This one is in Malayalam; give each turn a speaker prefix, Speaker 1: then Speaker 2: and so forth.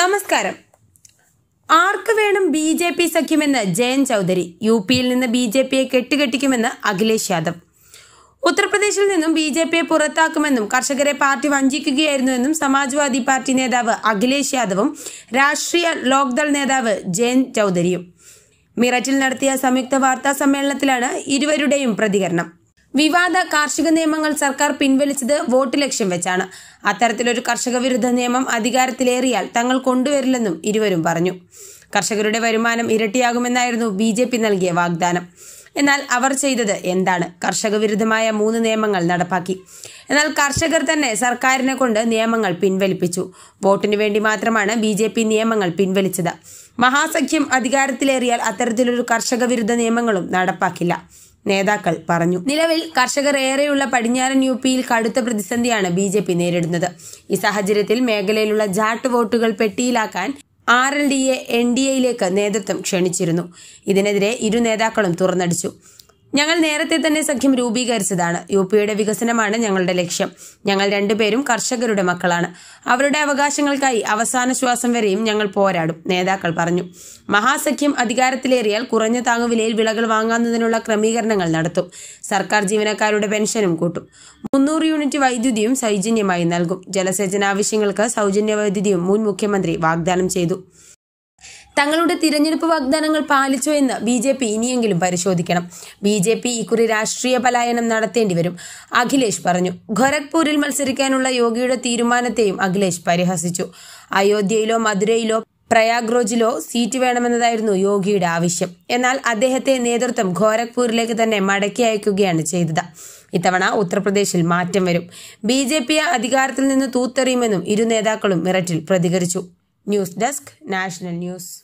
Speaker 1: നമസ്കാരം ആർക്ക് വേണം ബി ജെ പി സഖ്യമെന്ന് ജയൻ ചൗധരി യു പിയിൽ നിന്ന് ബി ജെ പിയെ കെട്ടുകെട്ടിക്കുമെന്ന് അഖിലേഷ് യാദവ് ഉത്തർപ്രദേശിൽ നിന്നും ബി ജെ പിയെ പുറത്താക്കുമെന്നും കർഷകരെ പാർട്ടി വഞ്ചിക്കുകയായിരുന്നുവെന്നും സമാജ്വാദി പാർട്ടി നേതാവ് അഖിലേഷ് യാദവും രാഷ്ട്രീയ ലോക്ദൾ നേതാവ് ജയൻ ചൗധരിയും മിററ്റിൽ നടത്തിയ സംയുക്ത വാർത്താ സമ്മേളനത്തിലാണ് ഇരുവരുടെയും പ്രതികരണം വിവാദ കാർഷിക നിയമങ്ങൾ സർക്കാർ പിൻവലിച്ചത് വോട്ട് ലക്ഷ്യം വെച്ചാണ് അത്തരത്തിലൊരു കർഷക വിരുദ്ധ നിയമം അധികാരത്തിലേറിയാൽ തങ്ങൾ കൊണ്ടുവരില്ലെന്നും ഇരുവരും പറഞ്ഞു കർഷകരുടെ വരുമാനം ഇരട്ടിയാകുമെന്നായിരുന്നു ബി ജെ പി നൽകിയ വാഗ്ദാനം എന്നാൽ അവർ ചെയ്തത് എന്താണ് കർഷക വിരുദ്ധമായ മൂന്ന് നിയമങ്ങൾ നടപ്പാക്കി എന്നാൽ കർഷകർ തന്നെ സർക്കാരിനെ കൊണ്ട് നിയമങ്ങൾ പിൻവലിപ്പിച്ചു വോട്ടിനു വേണ്ടി മാത്രമാണ് ബി ജെ പി നിയമങ്ങൾ പിൻവലിച്ചത് മഹാസഖ്യം അധികാരത്തിലേറിയാൽ അത്തരത്തിലൊരു കർഷക വിരുദ്ധ നിയമങ്ങളും നടപ്പാക്കില്ല നേതാക്കൾ പറഞ്ഞു നിലവിൽ കർഷകർ ഏറെയുള്ള പടിഞ്ഞാറൻ യു പിയിൽ കടുത്ത പ്രതിസന്ധിയാണ് ബി ജെ പി നേരിടുന്നത് ഈ സാഹചര്യത്തിൽ മേഖലയിലുള്ള ജാട്ട് വോട്ടുകൾ പെട്ടിയിലാക്കാൻ ആർ എൽ ഡി എ എൻ ഡി എയിലേക്ക് നേതൃത്വം ക്ഷണിച്ചിരുന്നു ഇതിനെതിരെ ഇരു നേതാക്കളും തുറന്നടിച്ചു ഞങ്ങൾ നേരത്തെ തന്നെ സഖ്യം രൂപീകരിച്ചതാണ് യു പിയുടെ വികസനമാണ് ഞങ്ങളുടെ ലക്ഷ്യം ഞങ്ങൾ രണ്ടുപേരും കർഷകരുടെ മക്കളാണ് അവരുടെ അവകാശങ്ങൾക്കായി അവസാന ശ്വാസം വരെയും ഞങ്ങൾ പോരാടും നേതാക്കൾ പറഞ്ഞു മഹാസഖ്യം അധികാരത്തിലേറിയാൽ കുറഞ്ഞ താങ്ങുവിലയിൽ വിളകൾ വാങ്ങാവുന്നതിനുള്ള ക്രമീകരണങ്ങൾ നടത്തും സർക്കാർ ജീവനക്കാരുടെ പെൻഷനും കൂട്ടും മുന്നൂറ് യൂണിറ്റ് വൈദ്യുതിയും സൗജന്യമായി നൽകും ജലസേചന ആവശ്യങ്ങൾക്ക് സൗജന്യ വൈദ്യുതിയും മുൻ മുഖ്യമന്ത്രി വാഗ്ദാനം ചെയ്തു തങ്ങളുടെ തിരഞ്ഞെടുപ്പ് വാഗ്ദാനങ്ങൾ പാലിച്ചോ എന്ന് ബി ജെ പി ഇനിയെങ്കിലും പരിശോധിക്കണം ബി ജെ പി ഇക്കുറി രാഷ്ട്രീയ പലായനം നടത്തേണ്ടി വരും അഖിലേഷ് പറഞ്ഞു ഖൊരഗ്പൂരിൽ മത്സരിക്കാനുള്ള യോഗിയുടെ തീരുമാനത്തെയും അഖിലേഷ് പരിഹസിച്ചു അയോധ്യയിലോ മധുരയിലോ പ്രയാഗ്രോജിലോ സീറ്റ് വേണമെന്നതായിരുന്നു യോഗിയുടെ ആവശ്യം എന്നാൽ അദ്ദേഹത്തെ നേതൃത്വം ഖോരഖ്പൂരിലേക്ക് തന്നെ മടക്കി അയക്കുകയാണ് ചെയ്തത് ഇത്തവണ ഉത്തർപ്രദേശിൽ മാറ്റം വരും ബി ജെ പി അധികാരത്തിൽ നിന്ന് തൂത്തെറിയുമെന്നും ഇരു നേതാക്കളും മിററ്റിൽ പ്രതികരിച്ചു ന്യൂസ് ഡെസ്ക് നാഷണൽ ന്യൂസ്